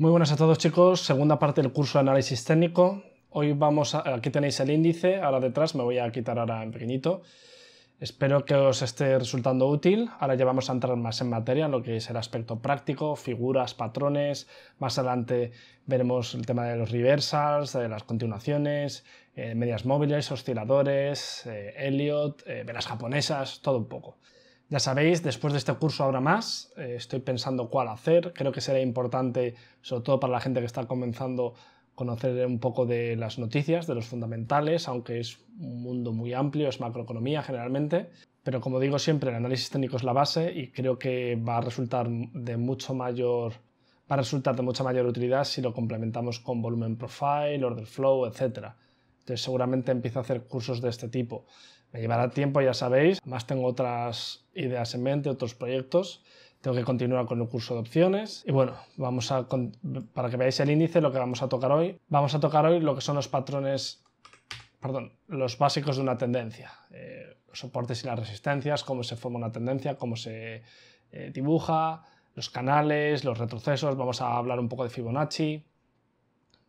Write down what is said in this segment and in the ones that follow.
Muy buenas a todos chicos, segunda parte del curso de análisis técnico. Hoy vamos a... aquí tenéis el índice, ahora detrás me voy a quitar ahora en pequeñito. Espero que os esté resultando útil. Ahora ya vamos a entrar más en materia, en lo que es el aspecto práctico, figuras, patrones. Más adelante veremos el tema de los reversals, de las continuaciones, eh, medias móviles, osciladores, eh, Elliot, eh, velas japonesas, todo un poco. Ya sabéis, después de este curso habrá más, eh, estoy pensando cuál hacer, creo que será importante, sobre todo para la gente que está comenzando, conocer un poco de las noticias, de los fundamentales, aunque es un mundo muy amplio, es macroeconomía generalmente, pero como digo siempre, el análisis técnico es la base y creo que va a resultar de mucho mayor va a resultar de mucha mayor utilidad si lo complementamos con volumen profile, order flow, etc. Entonces seguramente empiezo a hacer cursos de este tipo. Me llevará tiempo, ya sabéis. Además tengo otras ideas en mente, otros proyectos. Tengo que continuar con el curso de opciones. Y bueno, vamos a, para que veáis el índice, lo que vamos a tocar hoy. Vamos a tocar hoy lo que son los patrones, perdón, los básicos de una tendencia. Eh, los soportes y las resistencias, cómo se forma una tendencia, cómo se eh, dibuja, los canales, los retrocesos. Vamos a hablar un poco de Fibonacci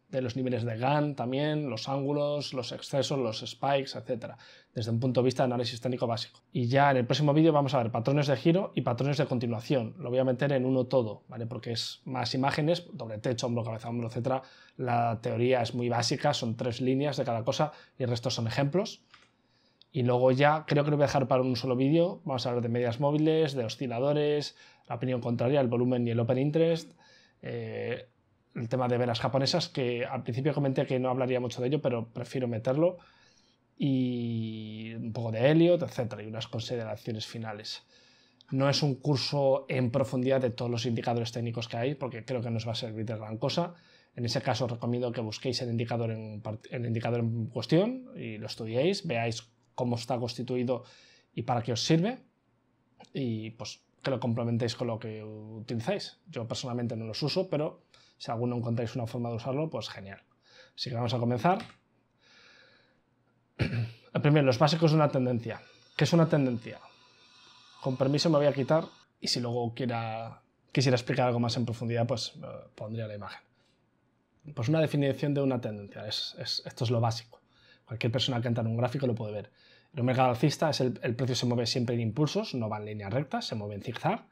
de los niveles de GAN también, los ángulos, los excesos, los spikes, etc. Desde un punto de vista de análisis técnico básico. Y ya en el próximo vídeo vamos a ver patrones de giro y patrones de continuación. Lo voy a meter en uno todo, ¿vale? Porque es más imágenes, doble techo, hombro, cabeza, hombro, etc. La teoría es muy básica, son tres líneas de cada cosa y el resto son ejemplos. Y luego ya creo que lo voy a dejar para un solo vídeo. Vamos a hablar de medias móviles, de osciladores, la opinión contraria, el volumen y el open interest. Eh, el tema de velas japonesas, que al principio comenté que no hablaría mucho de ello, pero prefiero meterlo, y un poco de Elliot, etcétera y unas consideraciones finales. No es un curso en profundidad de todos los indicadores técnicos que hay, porque creo que nos va a servir de gran cosa. En ese caso os recomiendo que busquéis el indicador en, el indicador en cuestión y lo estudiéis, veáis cómo está constituido y para qué os sirve y pues que lo complementéis con lo que utilizáis. Yo personalmente no los uso, pero si alguno encontráis una forma de usarlo, pues genial. Así que vamos a comenzar. primero, los básicos de una tendencia. ¿Qué es una tendencia? Con permiso me voy a quitar y si luego quiera, quisiera explicar algo más en profundidad, pues eh, pondría la imagen. Pues una definición de una tendencia, es, esto es lo básico. Cualquier persona que entra en un gráfico lo puede ver. El mercado alcista es el, el precio se mueve siempre en impulsos, no va en línea recta, se mueve en zigzag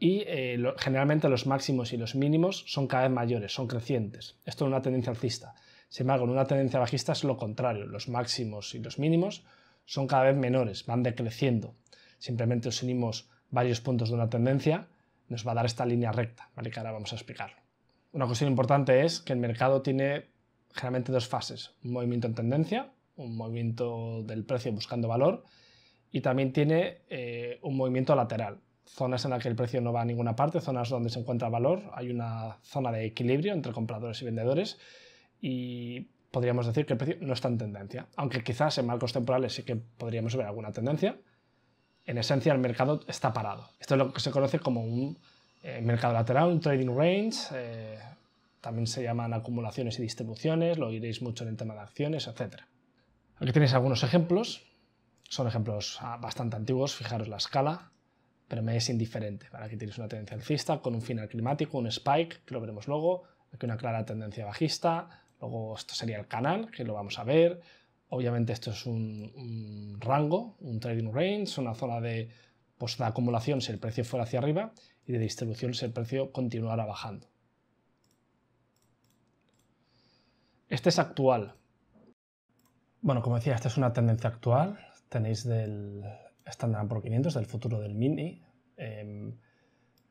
y eh, generalmente los máximos y los mínimos son cada vez mayores, son crecientes. Esto es una tendencia alcista. Sin embargo, en una tendencia bajista es lo contrario, los máximos y los mínimos son cada vez menores, van decreciendo. Simplemente os unimos varios puntos de una tendencia, nos va a dar esta línea recta, ¿vale? que ahora vamos a explicarlo. Una cuestión importante es que el mercado tiene generalmente dos fases, un movimiento en tendencia, un movimiento del precio buscando valor, y también tiene eh, un movimiento lateral zonas en las que el precio no va a ninguna parte, zonas donde se encuentra valor, hay una zona de equilibrio entre compradores y vendedores y podríamos decir que el precio no está en tendencia, aunque quizás en marcos temporales sí que podríamos ver alguna tendencia. En esencia el mercado está parado. Esto es lo que se conoce como un eh, mercado lateral, un trading range, eh, también se llaman acumulaciones y distribuciones, lo oiréis mucho en el tema de acciones, etc. Aquí tenéis algunos ejemplos, son ejemplos ah, bastante antiguos, fijaros la escala, pero me es indiferente. Aquí tienes una tendencia alcista con un final climático, un spike, que lo veremos luego. Aquí una clara tendencia bajista. Luego esto sería el canal, que lo vamos a ver. Obviamente esto es un, rango, un trading range, una zona de, pues, de acumulación si el precio fuera hacia arriba y de distribución si el precio continuara bajando. Este es actual. Bueno, como decía, esta es una tendencia actual. Tenéis del estándar por 500 del futuro del mini. Em,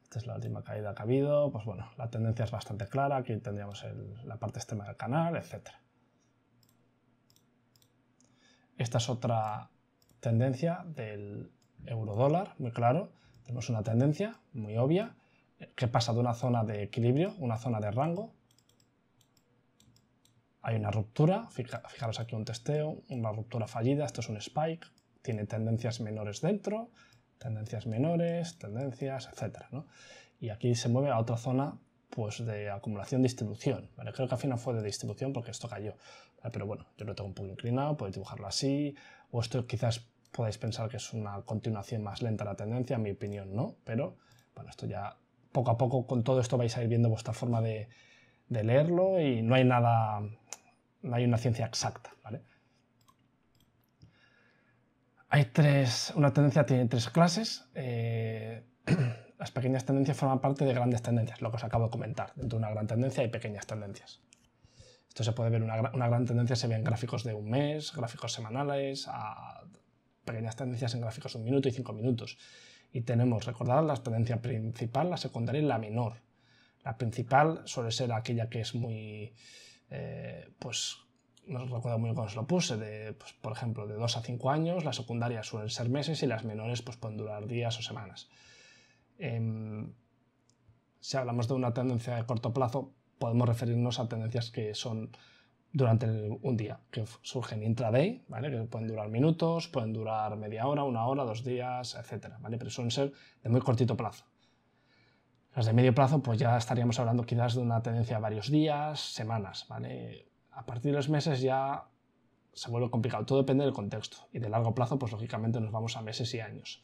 esta es la última caída que ha habido. Pues bueno, la tendencia es bastante clara. Aquí tendríamos la parte extrema del canal, etc. Esta es otra tendencia del euro dólar, muy claro. Tenemos una tendencia muy obvia eh, que pasa de una zona de equilibrio, una zona de rango. Hay una ruptura, fijaros aquí un testeo, una ruptura fallida, esto es un spike, tiene tendencias menores dentro, tendencias menores, tendencias, etc. Y aquí se mueve a otra zona pues de acumulación distribución. Creo que al final fue de distribución porque esto cayó. Pero bueno, yo lo tengo un poco inclinado, podéis dibujarlo así. O esto quizás podáis pensar que es una continuación más lenta la tendencia, en mi opinión no. Pero bueno, esto ya poco a poco con todo esto vais a ir viendo vuestra forma de, de leerlo y no hay nada, no hay una ciencia exacta. ¿vale? Hay tres, una tendencia tiene tres clases. Eh, las pequeñas tendencias forman parte de grandes tendencias, lo que os acabo de comentar. Dentro de una gran tendencia hay pequeñas tendencias. Esto se puede ver, una, gran tendencia se ve en gráficos de un mes, gráficos semanales, pequeñas tendencias en gráficos de un minuto y cinco minutos. Y tenemos, recordad, la tendencia principal, la secundaria y la menor. La principal suele ser aquella que es muy, eh, pues, no recuerdo muy bien cuándo se lo puse, de, pues, por ejemplo, de 2 a 5 años, las secundarias suelen ser meses y las menores pues, pueden durar días o semanas. Em, si hablamos de una tendencia de corto plazo, podemos referirnos a tendencias que son durante un día, que surgen intraday, ¿vale? que pueden durar minutos, pueden durar media hora, una hora, dos días, etc. ¿vale? Pero suelen ser de muy cortito plazo. Las de medio plazo, pues ya estaríamos hablando quizás de una tendencia de varios días, semanas, ¿vale? a partir de los meses ya se vuelve complicado. Todo depende del contexto. Y de largo plazo, pues lógicamente nos vamos a meses y años.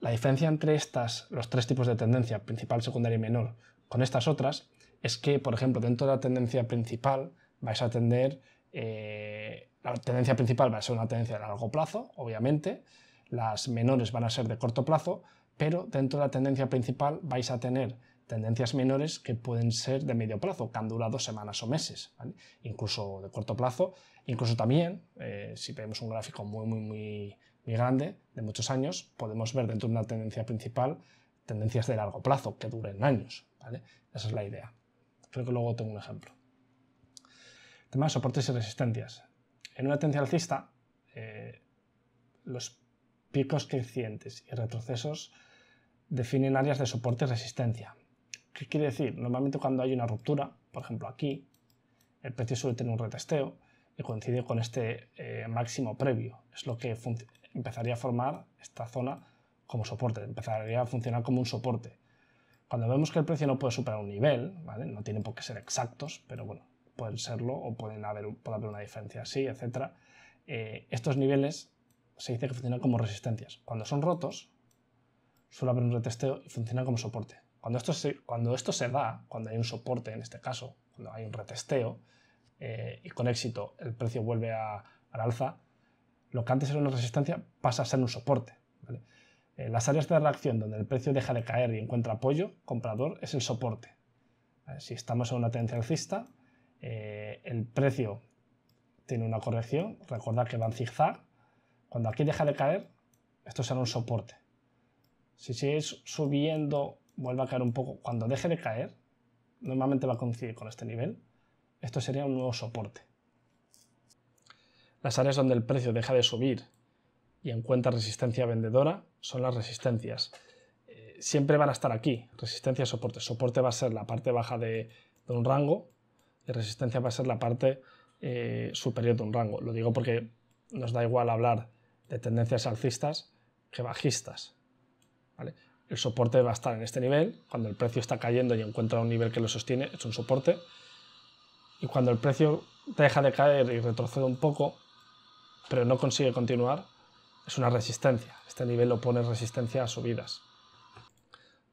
La diferencia entre estas, los tres tipos de tendencia, principal, secundaria y menor, con estas otras, es que, por ejemplo, dentro de la tendencia principal vais a tener... Eh, la tendencia principal va a ser una tendencia de largo plazo, obviamente. Las menores van a ser de corto plazo, pero dentro de la tendencia principal vais a tener tendencias menores que pueden ser de medio plazo, que han durado semanas o meses, incluso de corto plazo, incluso también, eh, si tenemos un gráfico muy, muy, muy, grande, de muchos años, podemos ver dentro de una tendencia principal tendencias de largo plazo que duren años. Esa es la idea. Creo que luego tengo un ejemplo. Tema de soportes y resistencias. En una tendencia alcista, eh, los picos crecientes y retrocesos definen áreas de soporte y resistencia, ¿Qué quiere decir? Normalmente cuando hay una ruptura, por ejemplo aquí, el precio suele tener un retesteo y coincide con este eh, máximo previo. Es lo que empezaría a formar esta zona como soporte, empezaría a funcionar como un soporte. Cuando vemos que el precio no puede superar un nivel, no tienen por qué ser exactos, pero bueno, pueden serlo o pueden haber, puede haber una diferencia así, etc. Eh, estos niveles se dice que funcionan como resistencias. Cuando son rotos, suele haber un retesteo y funcionan como soporte. Cuando esto, se, cuando da, cuando hay un soporte en este caso, cuando hay un retesteo, eh, y con éxito el precio vuelve a, al alza, lo que antes era una resistencia pasa a ser un soporte. Eh, las áreas de reacción donde el precio deja de caer y encuentra apoyo, comprador, es el soporte. Si estamos en una tendencia alcista, eh, el precio tiene una corrección, recordad que va en zigzag, cuando aquí deja de caer, esto será un soporte. Si sigues subiendo vuelva a caer un poco, cuando deje de caer, normalmente va a coincidir con este nivel, esto sería un nuevo soporte. Las áreas donde el precio deja de subir y encuentra resistencia vendedora son las resistencias. Eh, siempre van a estar aquí, resistencia, soporte. Soporte va a ser la parte baja de, un rango y resistencia va a ser la parte eh, superior de un rango. Lo digo porque nos da igual hablar de tendencias alcistas que bajistas. ¿vale? el soporte va a estar en este nivel, cuando el precio está cayendo y encuentra un nivel que lo sostiene, es un soporte, y cuando el precio deja de caer y retrocede un poco, pero no consigue continuar, es una resistencia. Este nivel lo pone resistencia a subidas.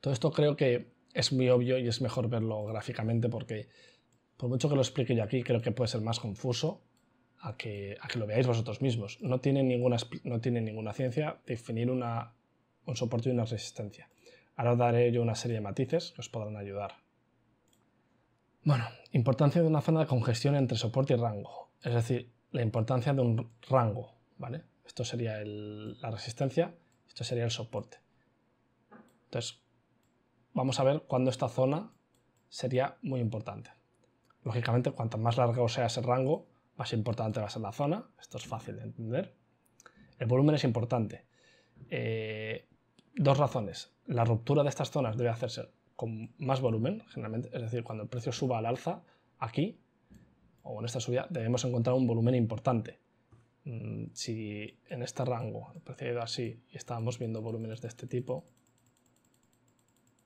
Todo esto creo que es muy obvio y es mejor verlo gráficamente porque por mucho que lo explique yo aquí, creo que puede ser más confuso a que, a que lo veáis vosotros mismos. No tiene, ninguna, no tiene ninguna ciencia definir una un soporte y una resistencia. Ahora os daré yo una serie de matices que os podrán ayudar. Bueno, importancia de una zona de congestión entre soporte y rango, es decir, la importancia de un rango, ¿vale? Esto sería la resistencia, esto sería el soporte. Entonces, vamos a ver cuándo esta zona sería muy importante. Lógicamente, cuanto más largo sea ese rango, más importante va a ser la zona, esto es fácil de entender. El volumen es importante. Eh, dos razones. La ruptura de estas zonas debe hacerse con más volumen, generalmente, es decir, cuando el precio suba al alza, aquí, o en esta subida, debemos encontrar un volumen importante. Mm, si en este rango el precio ha ido así y estábamos viendo volúmenes de este tipo,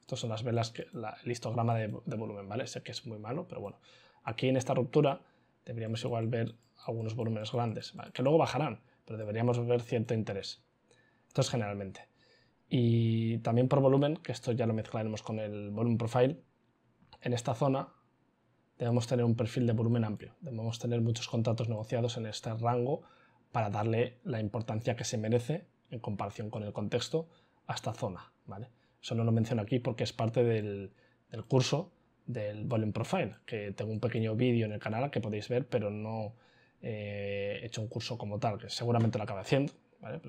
estas son las velas, que, el histograma de, volumen, ¿vale? Sé que es muy malo, pero bueno. Aquí en esta ruptura deberíamos igual ver algunos volúmenes grandes, que luego bajarán, pero deberíamos ver cierto interés. Esto es generalmente. Y también por volumen, que esto ya lo mezclaremos con el volume profile, en esta zona debemos tener un perfil de volumen amplio. Debemos tener muchos contratos negociados en este rango para darle la importancia que se merece en comparación con el contexto a esta zona. ¿vale? Eso no lo menciono aquí porque es parte del, del curso del Volume Profile, que tengo un pequeño vídeo en el canal que podéis ver, pero no eh, he hecho un curso como tal, que seguramente lo acabe haciendo, ¿vale?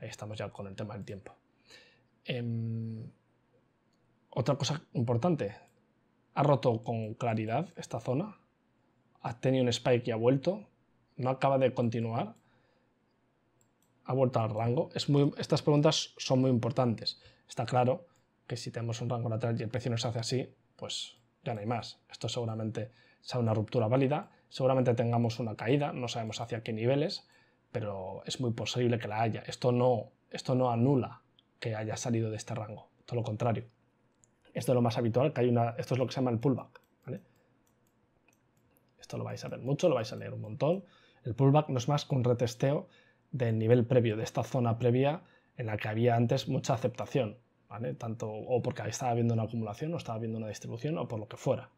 ahí estamos ya con el tema del tiempo. Em, otra cosa importante, ha roto con claridad esta zona, ha tenido un spike y ha vuelto, no acaba de continuar, ha vuelto al rango. estas preguntas son muy importantes. Está claro que si tenemos un rango lateral y el precio nos hace así, pues ya no hay más. Esto seguramente sea una ruptura válida, seguramente tengamos una caída, no sabemos hacia qué niveles, pero es muy posible que la haya. Esto no, esto no anula que haya salido de este rango, todo lo contrario. Esto es lo más habitual, que hay una, esto es lo que se llama el pullback. Esto lo vais a ver mucho, lo vais a leer un montón. El pullback no es más que un retesteo del nivel previo, de esta zona previa en la que había antes mucha aceptación, Tanto o porque estaba viendo una acumulación o estaba viendo una distribución o por lo que fuera,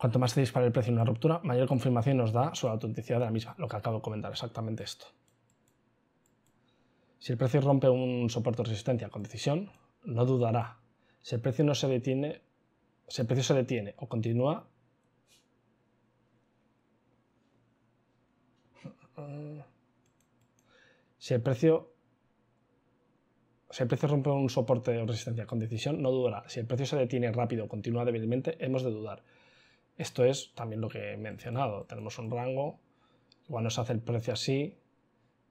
Cuanto más se dispare el precio en una ruptura, mayor confirmación nos da sobre la autenticidad de la misma, lo que acabo de comentar, exactamente esto. Si el precio rompe un soporte o resistencia con decisión, no dudará. Si el precio no se detiene, si el precio se detiene o continúa, si el precio si el precio rompe un soporte o resistencia con decisión, no dudará. Si el precio se detiene rápido o continúa débilmente, hemos de dudar. Esto es también lo que he mencionado. Tenemos un rango, igual nos hace el precio así,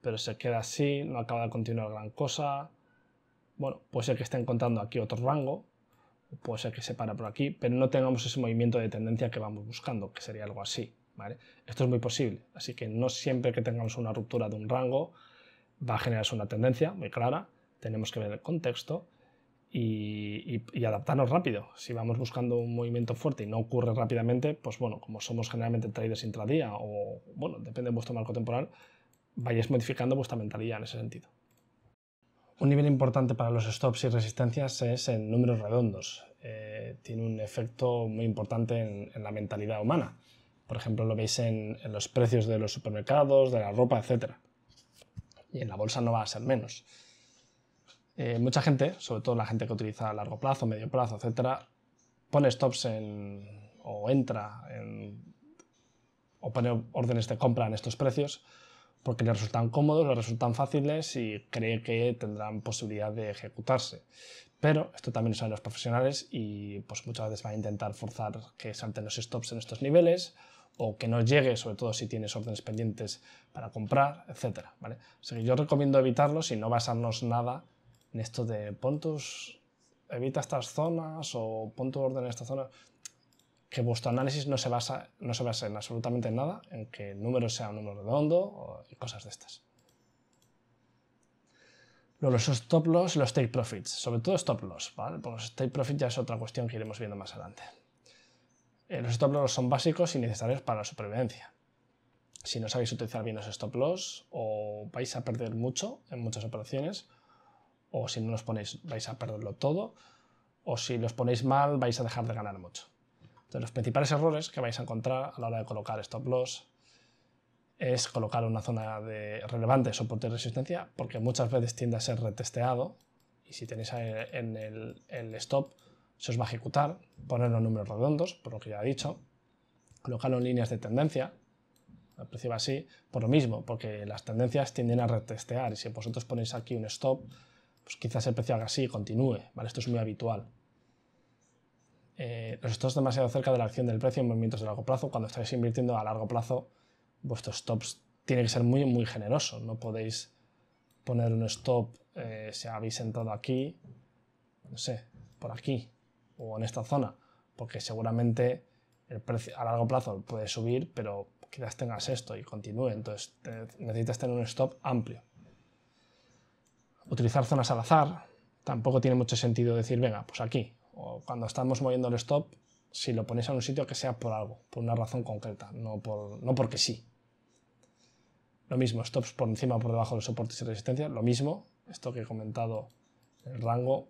pero se queda así, no acaba de continuar gran cosa. Bueno, puede ser que esté encontrando aquí otro rango, puede ser que se para por aquí, pero no tengamos ese movimiento de tendencia que vamos buscando, que sería algo así. Esto es muy posible, así que no siempre que tengamos una ruptura de un rango va a generarse una tendencia muy clara, tenemos que ver el contexto y, adaptarnos rápido. Si vamos buscando un movimiento fuerte y no ocurre rápidamente, pues bueno, como somos generalmente traders intradía o, bueno, depende de vuestro marco temporal, vayáis modificando vuestra mentalidad en ese sentido. Un nivel importante para los stops y resistencias es en números redondos. Eh, tiene un efecto muy importante en, la mentalidad humana. Por ejemplo, lo veis en, en los precios de los supermercados, de la ropa, etc. Y en la bolsa no va a ser menos. Eh, mucha gente, sobre todo la gente que utiliza a largo plazo, medio plazo, etcétera, pone stops en, o entra o pone órdenes de compra en estos precios porque les resultan cómodos, le resultan fáciles y cree que tendrán posibilidad de ejecutarse. Pero esto también lo saben los profesionales y pues muchas veces van a intentar forzar que salten los stops en estos niveles o que no llegue, sobre todo si tienes órdenes pendientes para comprar, etc. yo recomiendo evitarlo si no basarnos nada en esto de puntos evita estas zonas o pon tu orden en esta zona, que vuestro análisis no se basa, no se en absolutamente nada, en que el número sea un número redondo o, y cosas de estas. Luego los stop loss y los take profits, sobre todo stop loss, ¿vale? Porque los take profits ya es otra cuestión que iremos viendo más adelante. Eh, los stop loss son básicos y necesarios para la supervivencia. Si no sabéis utilizar bien los stop loss o vais a perder mucho en muchas operaciones o si no los ponéis vais a perderlo todo, o si los ponéis mal vais a dejar de ganar mucho. Entonces los principales errores que vais a encontrar a la hora de colocar stop loss es colocar una zona de relevante soporte y resistencia, porque muchas veces tiende a ser retesteado, y si tenéis en el, stop se os va a ejecutar, poner los números redondos, por lo que ya he dicho, colocarlo en líneas de tendencia, al así, por lo mismo, porque las tendencias tienden a retestear y si vosotros ponéis aquí un stop, pues quizás el precio haga así, continúe, Esto es muy habitual. los eh, stops demasiado cerca de la acción del precio en movimientos de largo plazo, cuando estáis invirtiendo a largo plazo, vuestros stops tienen que ser muy, muy generosos. No podéis poner un stop eh, si habéis entrado aquí, no sé, por aquí o en esta zona, porque seguramente el precio a largo plazo puede subir, pero quizás tengas esto y continúe. Entonces necesitas tener un stop amplio. Utilizar zonas al azar, tampoco tiene mucho sentido decir, venga, pues aquí. O cuando estamos moviendo el stop, si lo pones en un sitio que sea por algo, por una razón concreta, no, por, no porque sí. Lo mismo, stops por encima o por debajo de soportes y resistencias, lo mismo, esto que he comentado, el rango,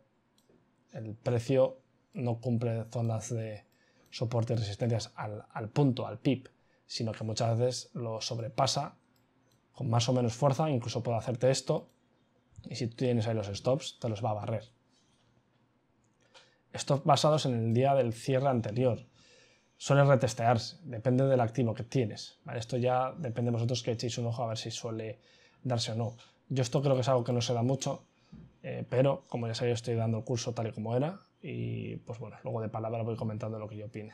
el precio no cumple zonas de soporte y resistencias al, punto, al pip, sino que muchas veces lo sobrepasa con más o menos fuerza, incluso puedo hacerte esto, y si tienes ahí los stops, te los va a barrer. Stops basados en el día del cierre anterior. Suele retestearse, depende del activo que tienes. Esto ya depende de vosotros que echéis un ojo a ver si suele darse o no. Yo esto creo que es algo que no se da mucho, eh, pero como ya sabéis estoy dando el curso tal y como era y pues bueno, luego de palabra voy comentando lo que yo opine.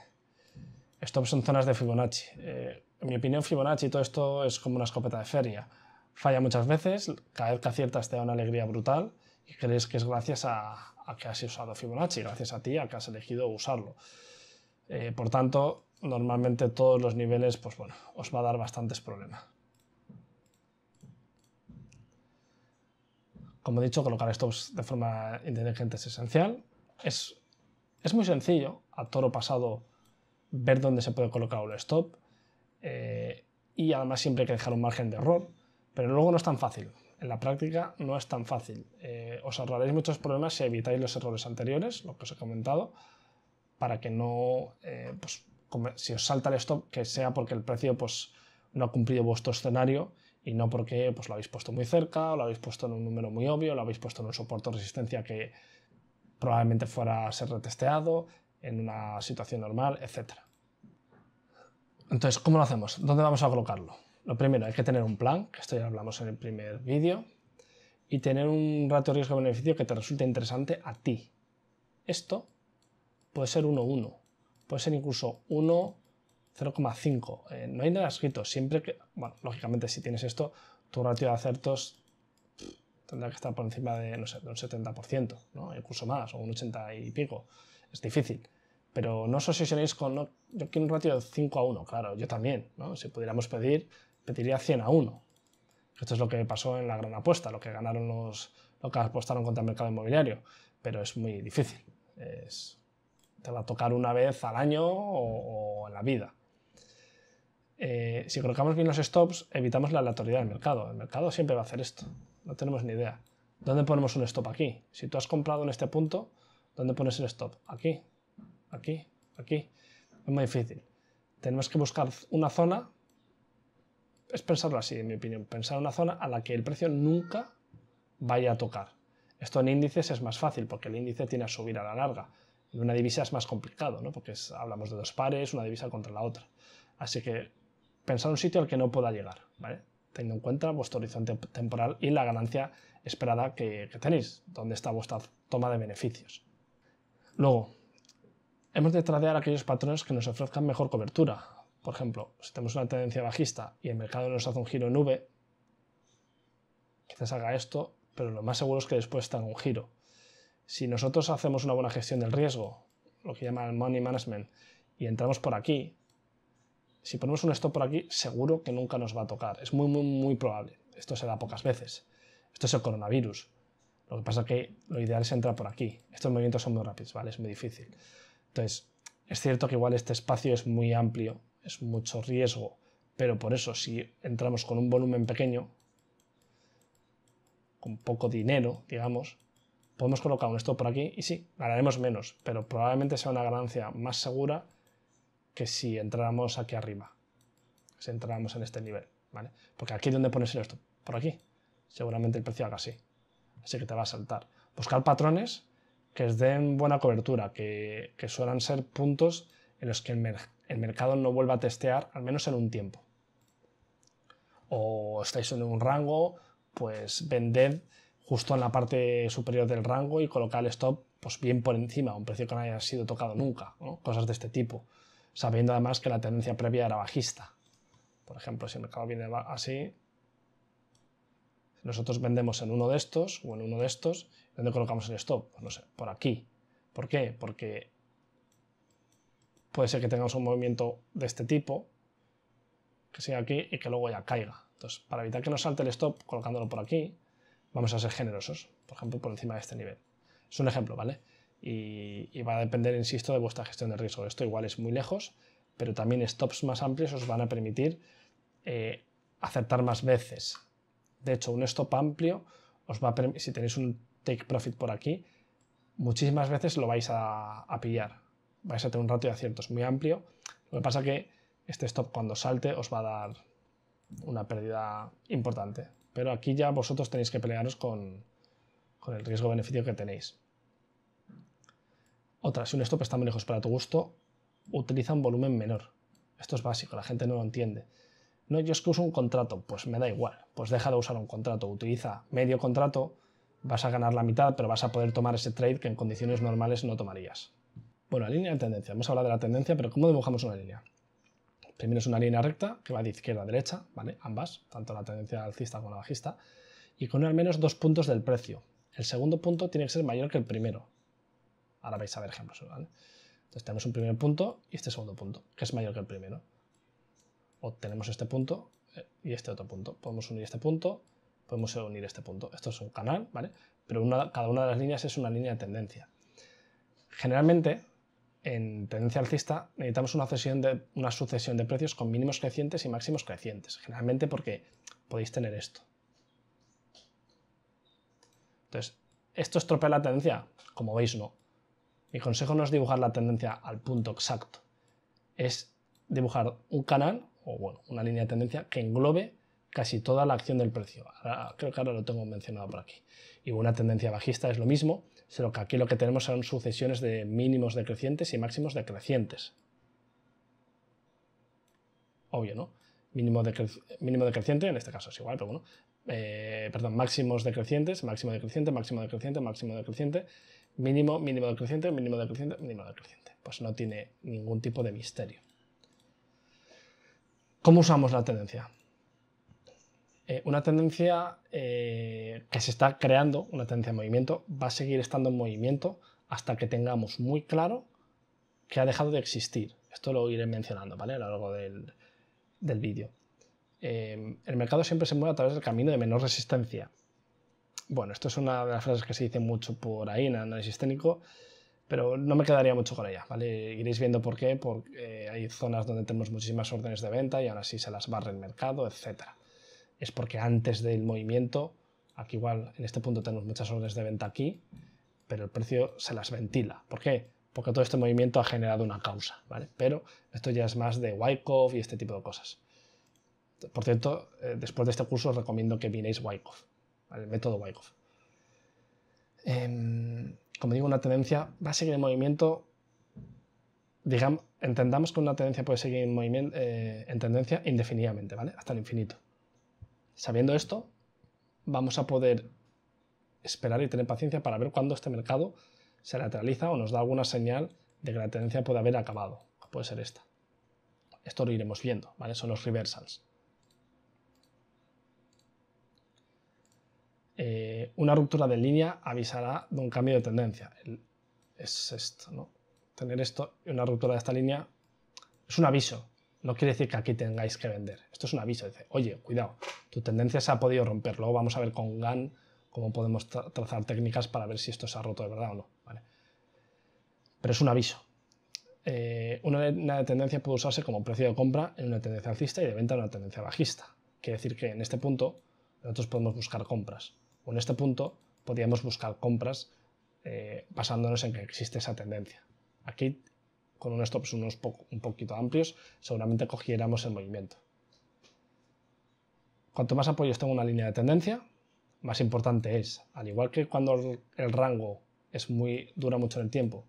Stops son zonas de Fibonacci. Eh, en mi opinión Fibonacci todo esto es como una escopeta de feria falla muchas veces, caer que aciertas te da una alegría brutal y crees que es gracias a, que has usado Fibonacci, gracias a ti, a que has elegido usarlo. Eh, por tanto, normalmente todos los niveles, pues bueno, os va a dar bastantes problemas. Como he dicho, colocar stops de forma inteligente es esencial. Es, muy sencillo, a toro pasado, ver dónde se puede colocar un stop. Eh, y además siempre hay que dejar un margen de error pero luego no es tan fácil. En la práctica no es tan fácil. Eh, os ahorraréis muchos problemas si evitáis los errores anteriores, lo que os he comentado, para que no, eh, pues, si os salta el stop, que sea porque el precio pues, no ha cumplido vuestro escenario y no porque pues, lo habéis puesto muy cerca, o lo habéis puesto en un número muy obvio, o lo habéis puesto en un soporte de resistencia que probablemente fuera a ser retesteado en una situación normal, etc. Entonces, ¿cómo lo hacemos? ¿Dónde vamos a colocarlo? Lo primero, hay que tener un plan, que esto ya lo hablamos en el primer vídeo, y tener un ratio riesgo-beneficio que te resulte interesante a ti. Esto puede ser 1-1, puede ser incluso 1 0,5. Eh, no hay nada escrito. Siempre que, bueno, lógicamente si tienes esto, tu ratio de acertos tendrá que estar por encima de, no sé, un 70%, ¿no? incluso más, o un 80 y pico. Es difícil. Pero no os obsesionéis con, yo quiero un ratio de 5 a 1, claro, yo también. ¿no? Si pudiéramos pedir, pediría 100 a 1. Esto es lo que pasó en la gran apuesta, lo que ganaron los, lo que apostaron contra el mercado inmobiliario, pero es muy difícil. Es, te va a tocar una vez al año o, en la vida. Eh, si colocamos bien los stops, evitamos la aleatoriedad del mercado. El mercado siempre va a hacer esto. No tenemos ni idea. ¿Dónde ponemos un stop aquí? Si tú has comprado en este punto, ¿dónde pones el stop? Aquí, aquí, aquí. Es muy difícil. Tenemos que buscar una zona es pensarlo así, en mi opinión, pensar una zona a la que el precio nunca vaya a tocar. Esto en índices es más fácil porque el índice tiene a subir a la larga. En una divisa es más complicado, ¿no? porque hablamos de dos pares, una divisa contra la otra. Así que pensar un sitio al que no pueda llegar, teniendo en cuenta vuestro horizonte temporal y la ganancia esperada que, que tenéis, donde está vuestra toma de beneficios. Luego, hemos de tradear aquellos patrones que nos ofrezcan mejor cobertura, por ejemplo, si tenemos una tendencia bajista y el mercado nos hace un giro en V, quizás haga esto, pero lo más seguro es que después tenga un giro. Si nosotros hacemos una buena gestión del riesgo, lo que llaman money management, y entramos por aquí, si ponemos un stop por aquí, seguro que nunca nos va a tocar. Es muy, muy, muy probable. Esto se da pocas veces. Esto es el coronavirus. Lo que pasa es que lo ideal es entrar por aquí. Estos movimientos son muy rápidos, ¿vale? Es muy difícil. Entonces, es cierto que igual este espacio es muy amplio es mucho riesgo, pero por eso si entramos con un volumen pequeño, con poco dinero, digamos, podemos colocar un stop por aquí y sí, ganaremos menos, pero probablemente sea una ganancia más segura que si entráramos aquí arriba, si entráramos en este nivel, ¿vale? Porque aquí es donde pones el stop, por aquí, seguramente el precio haga así, así que te va a saltar. Buscar patrones que os den buena cobertura, que, que suelen ser puntos en los que el mercado el mercado no vuelva a testear, al menos en un tiempo. O estáis en un rango, pues vended justo en la parte superior del rango y colocad el stop pues bien por encima, un precio que no haya sido tocado nunca, cosas de este tipo, sabiendo además que la tendencia previa era bajista. Por ejemplo, si el mercado viene así, nosotros vendemos en uno de estos o en uno de estos, ¿dónde colocamos el stop? Pues no sé, por aquí. ¿Por qué? Porque puede ser que tengamos un movimiento de este tipo, que siga aquí y que luego ya caiga. Entonces, para evitar que nos salte el stop colocándolo por aquí, vamos a ser generosos, por ejemplo, por encima de este nivel. Es un ejemplo, ¿vale? Y, va a depender, insisto, de vuestra gestión de riesgo. Esto igual es muy lejos, pero también stops más amplios os van a permitir eh, aceptar más veces. De hecho, un stop amplio os va a si tenéis un take profit por aquí, muchísimas veces lo vais a pillar vais a tener un ratio de aciertos muy amplio. Lo que pasa que este stop cuando salte os va a dar una pérdida importante. Pero aquí ya vosotros tenéis que pelearos con, con el riesgo-beneficio que tenéis. Otra, si un stop está muy lejos para tu gusto, utiliza un volumen menor. Esto es básico, la gente no lo entiende. No, yo es que uso un contrato, pues me da igual, pues deja de usar un contrato, utiliza medio contrato, vas a ganar la mitad, pero vas a poder tomar ese trade que en condiciones normales no tomarías. Bueno, la línea de tendencia. Hemos hablado de la tendencia, pero ¿cómo dibujamos una línea? Primero es una línea recta que va de izquierda a derecha, ¿vale? Ambas, tanto la tendencia alcista como la bajista, y con al menos dos puntos del precio. El segundo punto tiene que ser mayor que el primero. Ahora vais a ver ejemplos, ¿vale? Entonces tenemos un primer punto y este segundo punto, que es mayor que el primero. O tenemos este punto eh, y este otro punto. Podemos unir este punto, podemos unir este punto. Esto es un canal, ¿vale? Pero cada una de las líneas es una línea de tendencia. Generalmente, en tendencia alcista necesitamos una, sucesión de precios con mínimos crecientes y máximos crecientes, generalmente porque podéis tener esto. Entonces, ¿esto estropea la tendencia? Como veis, no. Mi consejo no es dibujar la tendencia al punto exacto, es dibujar un canal, o bueno, una línea de tendencia que englobe casi toda la acción del precio. creo que ahora lo tengo mencionado por aquí. Y una tendencia bajista es lo mismo, sino que aquí lo que tenemos son sucesiones de mínimos decrecientes y máximos decrecientes. Obvio, ¿no? Mínimo, decreciente, en este caso es igual, pero bueno. Eh, perdón, máximos decrecientes, máximo decreciente, máximo decreciente, máximo decreciente, mínimo, mínimo decreciente, mínimo decreciente, mínimo decreciente. Pues no tiene ningún tipo de misterio. ¿Cómo usamos la tendencia? Eh, una tendencia eh, que se está creando, una tendencia en movimiento, va a seguir estando en movimiento hasta que tengamos muy claro que ha dejado de existir. Esto lo iré mencionando a lo largo del, vídeo. Em, el mercado siempre se mueve a través del camino de menor resistencia. Bueno, esto es una de las frases que se dice mucho por ahí en el análisis técnico, pero no me quedaría mucho con ella. Iréis viendo por qué, porque eh, hay zonas donde tenemos muchísimas órdenes de venta y ahora sí se las barre el mercado, etcétera es porque antes del movimiento, aquí igual en este punto tenemos muchas órdenes de venta aquí, pero el precio se las ventila. ¿Por qué? Porque todo este movimiento ha generado una causa, ¿vale? Pero esto ya es más de Wyckoff y este tipo de cosas. Por cierto, eh, después de este curso os recomiendo que miréis Wyckoff, el método Wyckoff. Em, como digo, una tendencia va a seguir en movimiento. Digamos, entendamos que una tendencia puede seguir en, movimiento, eh, en tendencia indefinidamente, ¿vale? Hasta el infinito. Sabiendo esto, vamos a poder esperar y tener paciencia para ver cuándo este mercado se lateraliza o nos da alguna señal de que la tendencia puede haber acabado. Puede ser esta. Esto lo iremos viendo, ¿vale? Son los reversals. Eh, una ruptura de línea avisará de un cambio de tendencia. es esto, ¿no? Tener esto, y una ruptura de esta línea, es un aviso, no quiere decir que aquí tengáis que vender. Esto es un aviso. Dice, oye, cuidado, tu tendencia se ha podido romper. Luego vamos a ver con GAN cómo podemos trazar técnicas para ver si esto se ha roto de verdad o no. ¿vale? Pero es un aviso. Eh, una, tendencia puede usarse como precio de compra en una tendencia alcista y de venta en una tendencia bajista. Quiere decir que en este punto nosotros podemos buscar compras. O en este punto podríamos buscar compras eh, basándonos en que existe esa tendencia. Aquí con unos stops un poquito amplios, seguramente cogiéramos el movimiento. Cuanto más apoyos en una línea de tendencia, más importante es. Al igual que cuando el rango es muy, dura mucho en el tiempo,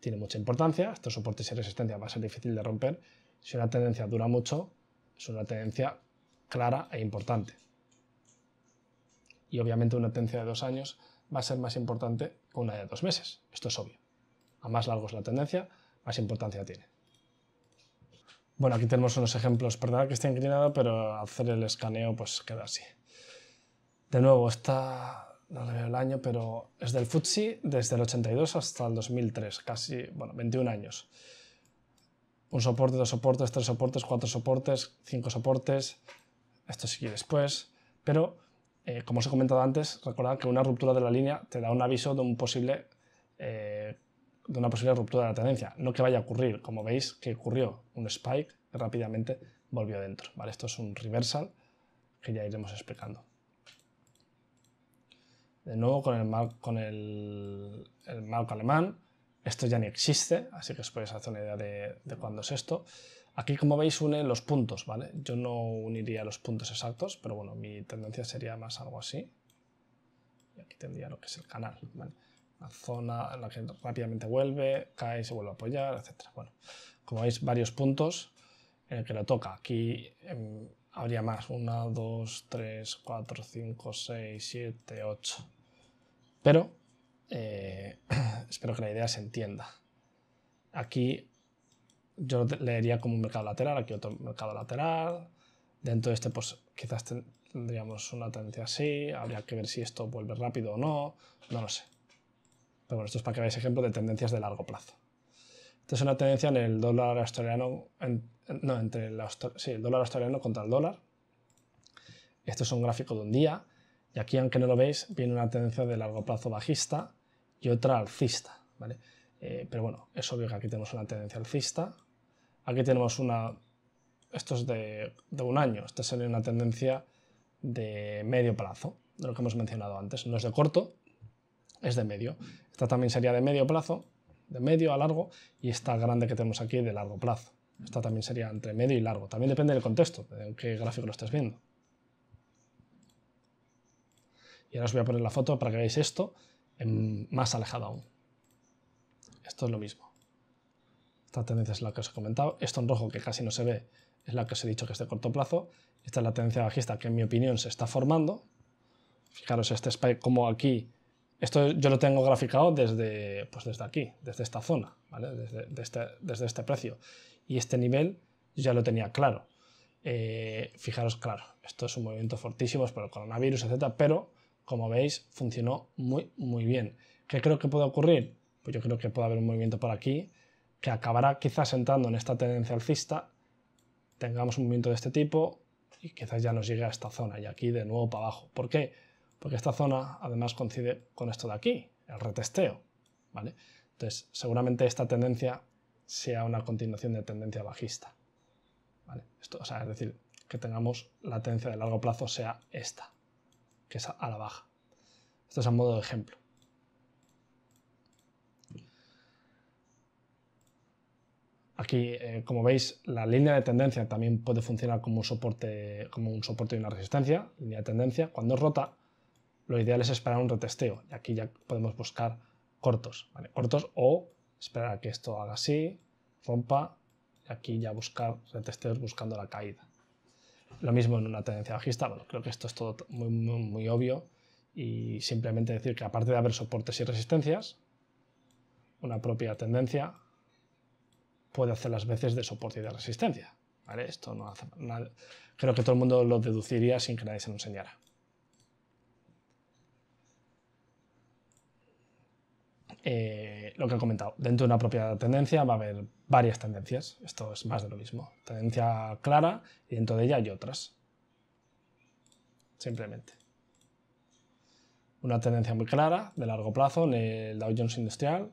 tiene mucha importancia, estos soportes y resistencia va a ser difícil de romper. Si una tendencia dura mucho, es una tendencia clara e importante. Y obviamente una tendencia de dos años va a ser más importante que una de dos meses. Esto es obvio. A más largo es la tendencia, más importancia tiene. Bueno, aquí tenemos unos ejemplos. Perdón que esté inclinado, pero hacer el escaneo pues queda así. De nuevo, está no le veo el año, pero es del futsi desde el 82 hasta el 2003, casi, bueno, 21 años. Un soporte, dos soportes, tres soportes, cuatro soportes, cinco soportes. Esto sigue después. Pero, eh, como os he comentado antes, recordad que una ruptura de la línea te da un aviso de un posible eh, de una posible ruptura de la tendencia. No que vaya a ocurrir, como veis que ocurrió un spike y rápidamente volvió dentro. ¿vale? Esto es un reversal que ya iremos explicando. De nuevo con el, con el, marco alemán, esto ya ni existe, así que os podéis hacer una idea de, de cuándo es esto. Aquí, como veis, une los puntos, ¿vale? Yo no uniría los puntos exactos, pero bueno, mi tendencia sería más algo así. Y aquí tendría lo que es el canal, ¿vale? la zona en la que rápidamente vuelve, cae y se vuelve a apoyar, etc. Bueno, como veis, varios puntos en el que lo toca. Aquí em, habría más, 1, 2, 3, 4, 5, 6, 7, 8. Pero eh, espero que la idea se entienda. Aquí yo leería como un mercado lateral, aquí otro mercado lateral. Dentro de este, pues quizás tendríamos una tendencia así. Habría que ver si esto vuelve rápido o no. No lo sé esto es para que veáis ejemplo de tendencias de largo plazo. Esto es una tendencia en el dólar australiano, no, entre el, dólar australiano contra el dólar. Esto es un gráfico de un día. Y aquí, aunque no lo veis, viene una tendencia de largo plazo bajista y otra alcista. Eh, pero bueno, es obvio que aquí tenemos una tendencia alcista. Aquí tenemos una... Esto es de, de un año. Esta sería una tendencia de medio plazo, de lo que hemos mencionado antes. No es de corto, es de medio. Esta también sería de medio plazo, de medio a largo, y esta grande que tenemos aquí de largo plazo. Esta también sería entre medio y largo. También depende del contexto, de qué gráfico lo estés viendo. Y ahora os voy a poner la foto para que veáis esto más alejado aún. Esto es lo mismo. Esta tendencia es la que os he comentado. Esto en rojo que casi no se ve es la que os he dicho que es de corto plazo. Esta es la tendencia bajista que en mi opinión se está formando. Fijaros este spike como aquí esto yo lo tengo graficado desde, pues desde aquí, desde esta zona, este, desde, este, precio. Y este nivel ya lo tenía claro. Eh, fijaros, claro, esto es un movimiento fortísimo por el coronavirus, etc. pero como veis, funcionó muy, muy bien. ¿Qué creo que puede ocurrir? Pues yo creo que puede haber un movimiento por aquí que acabará quizás entrando en esta tendencia alcista, tengamos un movimiento de este tipo y quizás ya nos llegue a esta zona y aquí de nuevo para abajo. ¿Por qué? porque esta zona además coincide con esto de aquí, el retesteo, ¿vale? Entonces, seguramente esta tendencia sea una continuación de tendencia bajista, ¿vale? Esto, es decir, que tengamos la tendencia de largo plazo sea esta, que es a la baja. Esto es a modo de ejemplo. Aquí, eh, como veis, la línea de tendencia también puede funcionar como un soporte, como un soporte y una resistencia, línea de tendencia. Cuando es rota, lo ideal es esperar un retesteo. Y aquí ya podemos buscar cortos, Cortos o esperar a que esto haga así, rompa, y aquí ya buscar retesteos buscando la caída. Lo mismo en una tendencia bajista, creo que esto es todo muy, obvio y simplemente decir que aparte de haber soportes y resistencias, una propia tendencia puede hacer las veces de soporte y de resistencia. Esto no hace Creo que todo el mundo lo deduciría sin que nadie se lo enseñara. Eh, lo que he comentado, dentro de una propia tendencia va a haber varias tendencias, esto es más de lo mismo, tendencia clara y dentro de ella hay otras, simplemente. Una tendencia muy clara de largo plazo, en el Dow Jones Industrial,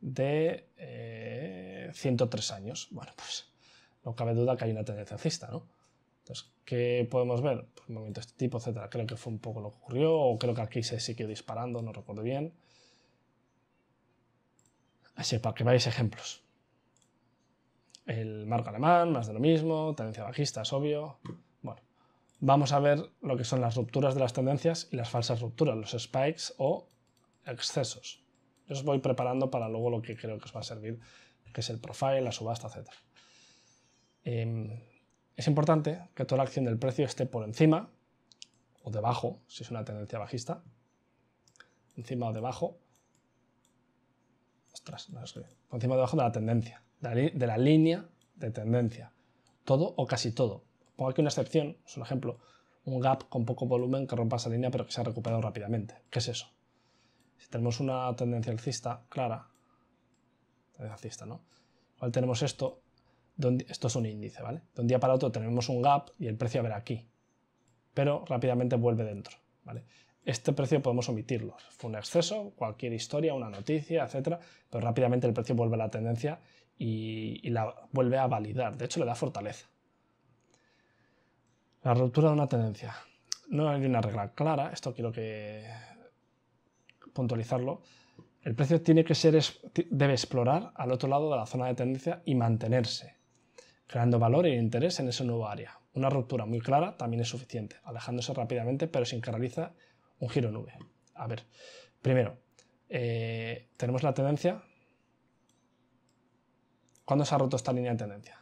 de 103 eh, años. Bueno, pues no cabe duda que hay una tendencia alcista, ¿no? Entonces, ¿qué podemos ver? Pues de este tipo, etcétera. Creo que fue un poco lo que ocurrió, o creo que aquí se siguió disparando, no recuerdo bien. Así para que veáis ejemplos. El marco alemán, más de lo mismo, tendencia bajista, es obvio. Bueno, vamos a ver lo que son las rupturas de las tendencias y las falsas rupturas, los spikes o excesos. Yo os voy preparando para luego lo que creo que os va a servir, que es el profile, la subasta, etc. Em, es importante que toda la acción del precio esté por encima o debajo, si es una tendencia bajista, encima o debajo por encima debajo de la tendencia, de la, línea de tendencia. Todo o casi todo. Pongo aquí una excepción, es un ejemplo, un gap con poco volumen que rompa esa línea pero que se ha recuperado rápidamente. ¿Qué es eso? Si tenemos una tendencia alcista clara, tendencia alcista, ¿no? Igual tenemos esto, esto es un índice, ¿vale? De un día para otro tenemos un gap y el precio a ver aquí, pero rápidamente vuelve dentro, ¿vale? Este precio podemos omitirlo. Fue un exceso, cualquier historia, una noticia, etcétera, pero rápidamente el precio vuelve a la tendencia y, la vuelve a validar. De hecho, le da fortaleza. La ruptura de una tendencia. No hay una regla clara, esto quiero que puntualizarlo. El precio tiene que ser, debe explorar al otro lado de la zona de tendencia y mantenerse, creando valor e interés en esa nueva área. Una ruptura muy clara también es suficiente, alejándose rápidamente pero sin que realiza un giro nube. A ver, primero, eh, tenemos la tendencia. ¿Cuándo se ha roto esta línea de tendencia?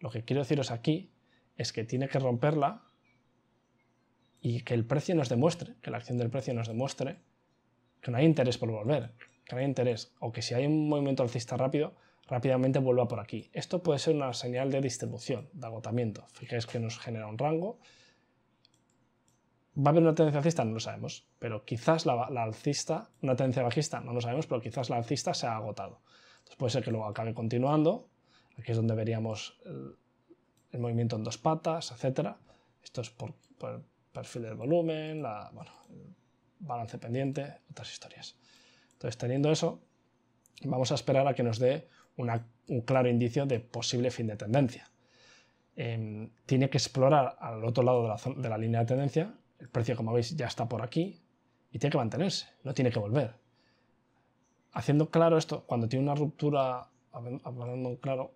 Lo que quiero deciros aquí es que tiene que romperla y que el precio nos demuestre, que la acción del precio nos demuestre que no hay interés por volver, que no hay interés, o que si hay un movimiento alcista rápido, rápidamente vuelva por aquí. Esto puede ser una señal de distribución, de agotamiento. Fijáis que nos genera un rango ¿Va a haber una tendencia alcista? No lo sabemos, pero quizás la, alcista, una tendencia bajista, no lo sabemos, pero quizás la alcista se ha agotado. puede ser que luego acabe continuando, aquí es donde veríamos el, movimiento en dos patas, etc. Esto es por, el perfil del volumen, el balance pendiente, otras historias. Entonces teniendo eso, vamos a esperar a que nos dé un claro indicio de posible fin de tendencia. Em, tiene que explorar al otro lado de la línea de tendencia el precio, como veis, ya está por aquí y tiene que mantenerse, no tiene que volver. Haciendo claro esto, cuando tiene una ruptura, hablando claro,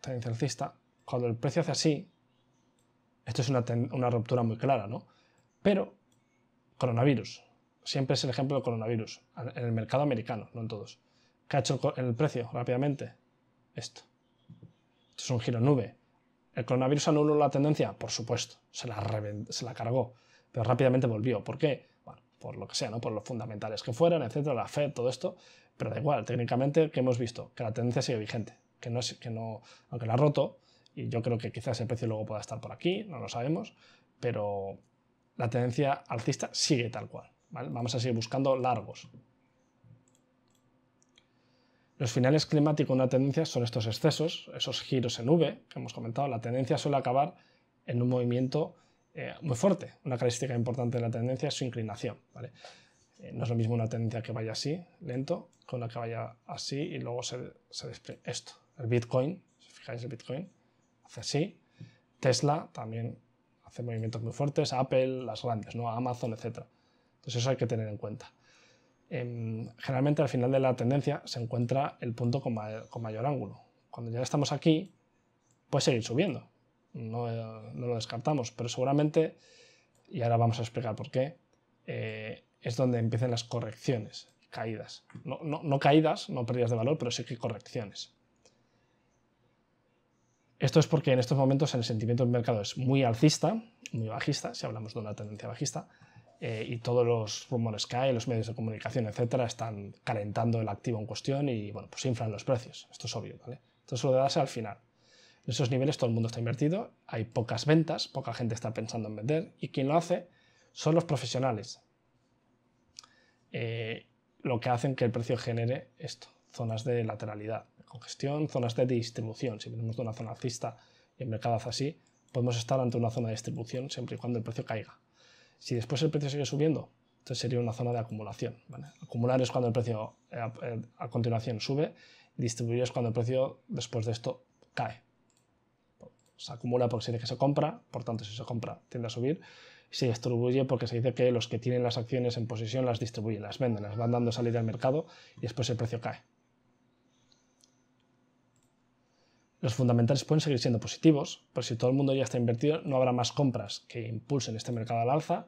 tendencia cuando el precio hace así, esto es una, ruptura muy clara, ¿no? Pero, coronavirus, siempre es el ejemplo de coronavirus, en el mercado americano, no en todos. ¿Qué ha hecho el precio rápidamente? Esto. Esto es un giro nube. ¿El coronavirus anuló la tendencia? Por supuesto, se la, se la cargó, pero rápidamente volvió. ¿Por qué? Bueno, por lo que sea, ¿no? Por los fundamentales que fueran, etcétera, la FED, todo esto. Pero da igual, técnicamente, que hemos visto? Que la tendencia sigue vigente, que no, es, que no aunque la ha roto, y yo creo que quizás el precio luego pueda estar por aquí, no lo sabemos, pero la tendencia alcista sigue tal cual. Vamos a seguir buscando largos, los finales climáticos de una tendencia son estos excesos, esos giros en V que hemos comentado. La tendencia suele acabar en un movimiento eh, muy fuerte. Una característica importante de la tendencia es su inclinación. Eh, no es lo mismo una tendencia que vaya así, lento, con la que vaya así y luego se, despliega esto. El Bitcoin, si fijáis el Bitcoin, hace así. Tesla también hace movimientos muy fuertes, Apple, las grandes, ¿no? Amazon, etc. Entonces eso hay que tener en cuenta. Em, generalmente al final de la tendencia se encuentra el punto con, mayor ángulo. Cuando ya estamos aquí, puede seguir subiendo. Eh, no, lo descartamos, pero seguramente, y ahora vamos a explicar por qué, eh, es donde empiezan las correcciones, caídas. No, no, caídas, no pérdidas de valor, pero sí que correcciones. Esto es porque en estos momentos el sentimiento del mercado es muy alcista, muy bajista, si hablamos de una tendencia bajista, eh, y todos los rumores que hay, los medios de comunicación, etcétera, están calentando el activo en cuestión y bueno, pues inflan los precios. Esto es obvio, ¿vale? Entonces lo de darse al final. En esos niveles todo el mundo está invertido, hay pocas ventas, poca gente está pensando en vender y quien lo hace son los profesionales. Eh, lo que hacen que el precio genere esto, zonas de lateralidad, congestión, zonas de distribución. Si venimos de una zona alcista y el mercado hace así, podemos estar ante una zona de distribución siempre y cuando el precio caiga. Si después el precio sigue subiendo, entonces sería una zona de acumulación. Acumular es cuando el precio eh, eh, a, continuación sube, distribuir es cuando el precio después de esto cae. Se acumula porque se dice que se compra, por tanto si se compra tiende a subir, se distribuye porque se dice que los que tienen las acciones en posesión las distribuyen, las venden, las van dando salida al mercado y después el precio cae. Los fundamentales pueden seguir siendo positivos, pero si todo el mundo ya está invertido, no habrá más compras que impulsen este mercado al alza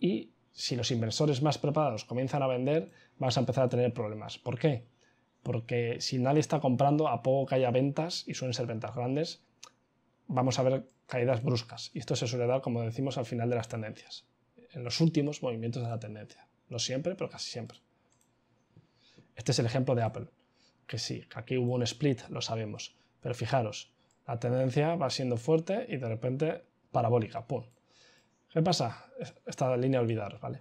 y si los inversores más preparados comienzan a vender, vas a empezar a tener problemas. ¿Por qué? Porque si nadie está comprando, a poco que haya ventas, y suelen ser ventas grandes, vamos a ver caídas bruscas. Y esto se suele dar, como decimos, al final de las tendencias, en los últimos movimientos de la tendencia. No siempre, pero casi siempre. Este es el ejemplo de Apple, que sí, aquí hubo un split, lo sabemos pero fijaros, la tendencia va siendo fuerte y de repente parabólica, ¡pum! ¿Qué pasa? Esta línea olvidar, ¿vale?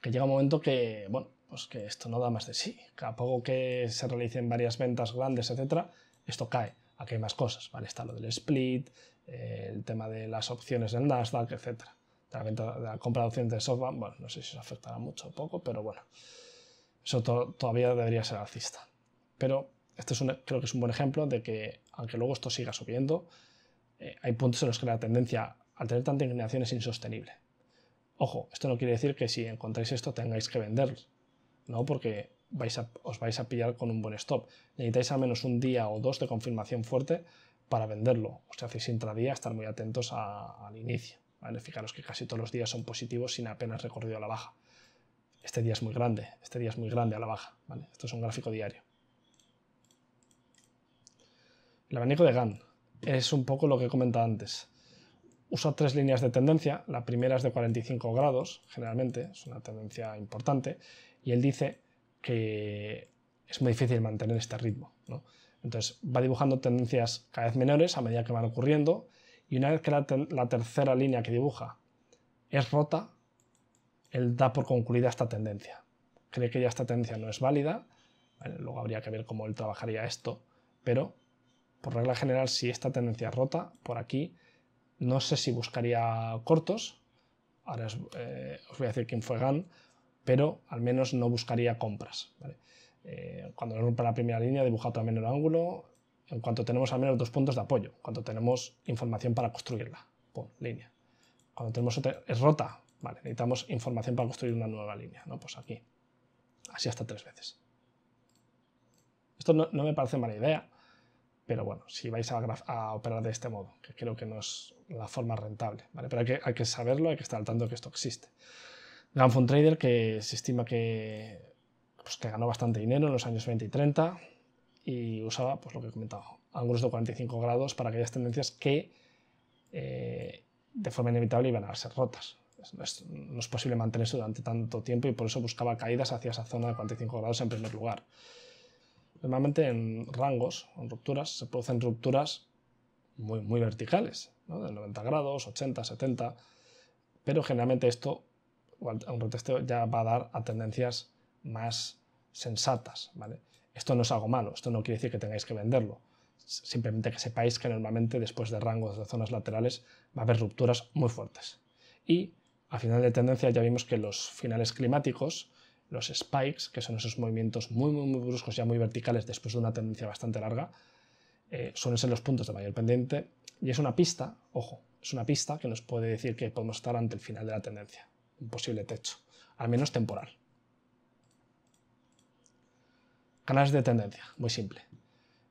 Que llega un momento que, bueno, pues que esto no da más de sí. a poco que se realicen varias ventas grandes, etcétera, esto cae. Aquí hay más cosas, ¿vale? Está lo del split, eh, el tema de las opciones del Nasdaq, etcétera. la, compra de opciones de SoftBank, bueno, no sé si os afectará mucho o poco, pero bueno, eso todavía debería ser alcista. Pero este es creo que es un buen ejemplo de que, aunque luego esto siga subiendo, eh, hay puntos en los que la tendencia al tener tanta inclinación es insostenible. Ojo, esto no quiere decir que si encontráis esto tengáis que venderlo ¿no? Porque vais os vais a pillar con un buen stop. Necesitáis al menos un día o dos de confirmación fuerte para venderlo. O sea, hacéis intradía, estar muy atentos al inicio. Fijaros que casi todos los días son positivos sin apenas recorrido a la baja. Este día es muy grande, este día es muy grande a la baja. ¿vale? Esto es un gráfico diario. El abanico de Gann es un poco lo que he comentado antes. Usa tres líneas de tendencia, la primera es de 45 grados, generalmente, es una tendencia importante, y él dice que es muy difícil mantener este ritmo. Entonces va dibujando tendencias cada vez menores a medida que van ocurriendo, y una vez que la, tercera línea que dibuja es rota, él da por concluida esta tendencia. Cree que ya esta tendencia no es válida, luego habría que ver cómo él trabajaría esto, pero por regla general, si esta tendencia es rota, por aquí, no sé si buscaría cortos, ahora os, eh, voy a decir quién fue GAN, pero al menos no buscaría compras. Cuando Eh, cuando rompa la primera línea, dibujado también el ángulo, en cuanto tenemos al menos dos puntos de apoyo, cuando tenemos información para construirla, por línea. Cuando tenemos otra, es rota, necesitamos información para construir una nueva línea, ¿no? Pues aquí, así hasta tres veces. Esto no me parece mala idea, pero bueno, si vais a, operar de este modo, que creo que no es la forma rentable, ¿vale? Pero hay que, saberlo, hay que estar al tanto de que esto existe. Granfund Trader, que se estima que, pues, que ganó bastante dinero en los años 20 y 30 y usaba, pues lo que he comentado, ángulos de 45 grados para aquellas tendencias que eh, de forma inevitable iban a ser rotas. No es, no es, posible mantenerse durante tanto tiempo y por eso buscaba caídas hacia esa zona de 45 grados en primer lugar. Normalmente en rangos, en rupturas, se producen rupturas muy, muy verticales, de 90 grados, 80, 70, pero generalmente esto, un retesteo, ya va a dar a tendencias más sensatas. ¿vale? Esto no es algo malo, esto no quiere decir que tengáis que venderlo, simplemente que sepáis que normalmente después de rangos de zonas laterales va a haber rupturas muy fuertes. Y al final de tendencia ya vimos que los finales climáticos los spikes, que son esos movimientos muy, muy, muy bruscos, ya muy verticales después de una tendencia bastante larga, eh, suelen ser los puntos de mayor pendiente. Y es una pista, ojo, es una pista que nos puede decir que podemos estar ante el final de la tendencia, un posible techo, al menos temporal. Canales de tendencia, muy simple.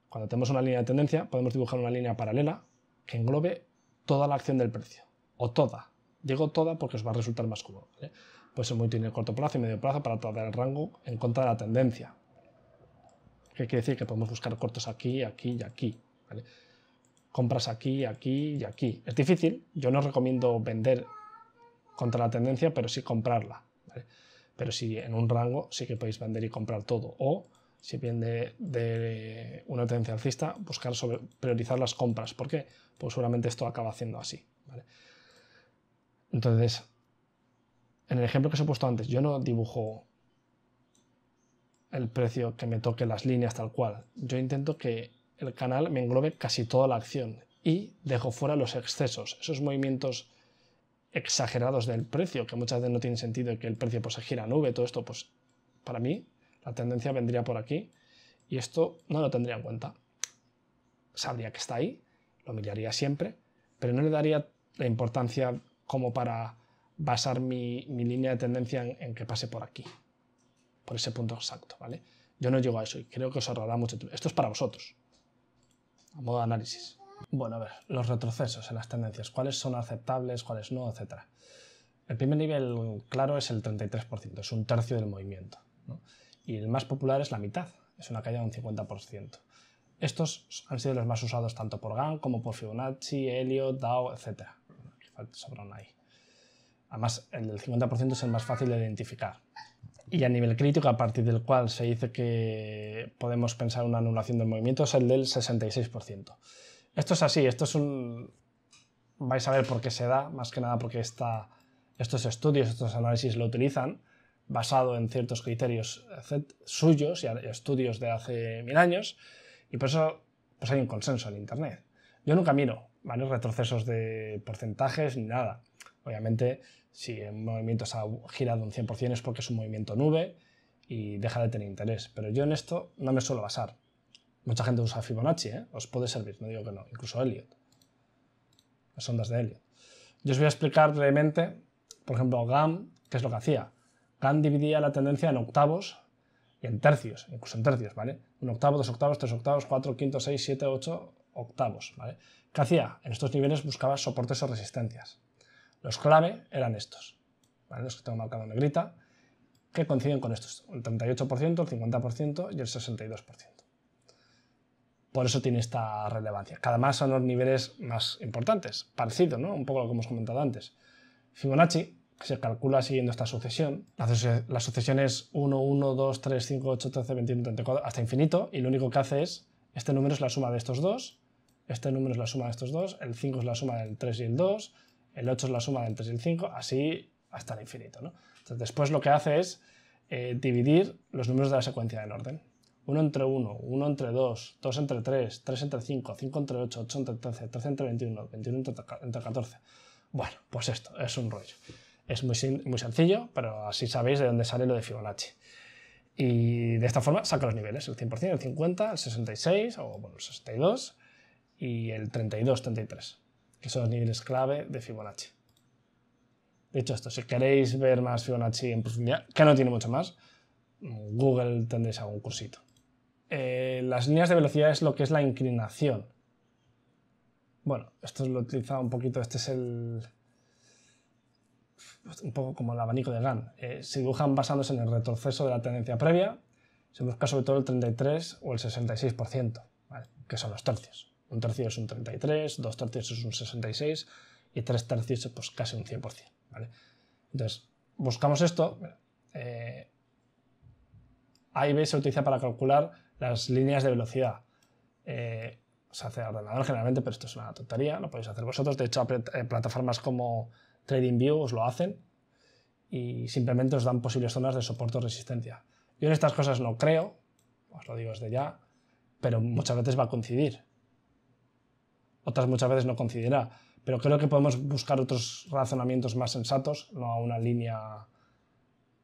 Cuando tenemos una línea de tendencia, podemos dibujar una línea paralela que englobe toda la acción del precio, o toda. Digo toda porque os va a resultar más cómodo. ¿vale? pues es muy útil el corto plazo y medio plazo para tratar el rango en contra de la tendencia. ¿Qué quiere decir? Que podemos buscar cortos aquí, aquí y aquí. Compras aquí, aquí y aquí. Es difícil, yo no recomiendo vender contra la tendencia, pero sí comprarla. Pero si en un rango sí que podéis vender y comprar todo. O si viene de, una tendencia alcista, buscar priorizar las compras. ¿Por qué? Pues seguramente esto acaba haciendo así. Entonces, en el ejemplo que os he puesto antes, yo no dibujo el precio que me toque las líneas tal cual. Yo intento que el canal me englobe casi toda la acción y dejo fuera los excesos, esos movimientos exagerados del precio, que muchas veces no tienen sentido y que el precio pues, se gira a nube, todo esto, pues para mí la tendencia vendría por aquí y esto no lo tendría en cuenta. Sabría que está ahí, lo miraría siempre, pero no le daría la importancia como para basar mi, línea de tendencia en, que pase por aquí, por ese punto exacto, ¿vale? Yo no llego a eso y creo que os ahorrará mucho tiempo. Esto es para vosotros, a modo de análisis. Bueno, a ver, los retrocesos en las tendencias, cuáles son aceptables, cuáles no, etcétera. El primer nivel claro es el 33%, es un tercio del movimiento. ¿no? Y el más popular es la mitad, es una caída de un 50%. Estos han sido los más usados tanto por GAN como por Fibonacci, Elliot, Dow, etc. sobran ahí. Además, el del 50% es el más fácil de identificar. Y a nivel crítico, a partir del cual se dice que podemos pensar una anulación del movimiento, es el del 66%. Esto es así, esto es un... Vais a ver por qué se da, más que nada porque estos estudios, estos análisis lo utilizan basado en ciertos criterios eh, suyos y estudios de hace mil años, y por eso pues hay un consenso en Internet. Yo nunca miro varios retrocesos de porcentajes ni nada. Obviamente, si el movimiento se ha girado un 100% es porque es un movimiento nube y deja de tener interés. Pero yo en esto no me suelo basar. Mucha gente usa Fibonacci, ¿eh? os puede servir, no digo que no, incluso Elliot. Las ondas de Elliot. Yo os voy a explicar brevemente, por ejemplo, GAM, qué es lo que hacía. GAM dividía la tendencia en octavos y en tercios, incluso en tercios, ¿vale? Un octavo, dos octavos, tres octavos, cuatro, quinto, seis, siete, ocho octavos, ¿vale? ¿Qué hacía? En estos niveles buscaba soportes o resistencias. Los clave eran estos, los que tengo marcado en negrita, que coinciden con estos, el 38%, el 50% y el 62%. Por eso tiene esta relevancia, Cada más son los niveles más importantes, parecido, ¿no? un poco a lo que hemos comentado antes. Fibonacci, que se calcula siguiendo esta sucesión. La, sucesión es 1, 1, 2, 3, 5, 8, 13, 21, 34, hasta infinito, y lo único que hace es, este número es la suma de estos dos, este número es la suma de estos dos, el 5 es la suma del 3 y el 2, el 8 es la suma del 3 y el 5, así hasta el infinito. después lo que hace es eh, dividir los números de la secuencia en orden. 1 entre 1, 1 entre 2, 2 entre 3, 3 entre 5, 5 entre 8, 8 entre 13, 13 entre 21, 21 entre, 14. Bueno, pues esto es un rollo. Es muy, muy sencillo, pero así sabéis de dónde sale lo de Fibonacci. Y de esta forma saca los niveles, el 100%, el 50, el 66 o el 62 y el 32, 33 que son los niveles clave de Fibonacci. Dicho esto, si queréis ver más Fibonacci en profundidad, que no tiene mucho más, Google tendréis algún cursito. Eh, las líneas de velocidad es lo que es la inclinación. Bueno, esto lo he utilizado un poquito, este es el... un poco como el abanico de GAN. Eh, se dibujan basándose en el retroceso de la tendencia previa, se busca sobre todo el 33 o el 66%, que son los tercios. Un tercio es un 33, dos tercios es un 66 y tres tercios es pues, casi un 100%. Entonces, buscamos esto. Eh, a y B se utiliza para calcular las líneas de velocidad. Eh, se hace ordenador generalmente, pero esto es una tontería, lo podéis hacer vosotros. De hecho, eh, plataformas como TradingView os lo hacen y simplemente os dan posibles zonas de soporte o resistencia. Yo en estas cosas no creo, os lo digo desde ya, pero muchas veces va a coincidir otras muchas veces no coincidirá. Pero creo que podemos buscar otros razonamientos más sensatos, no a una línea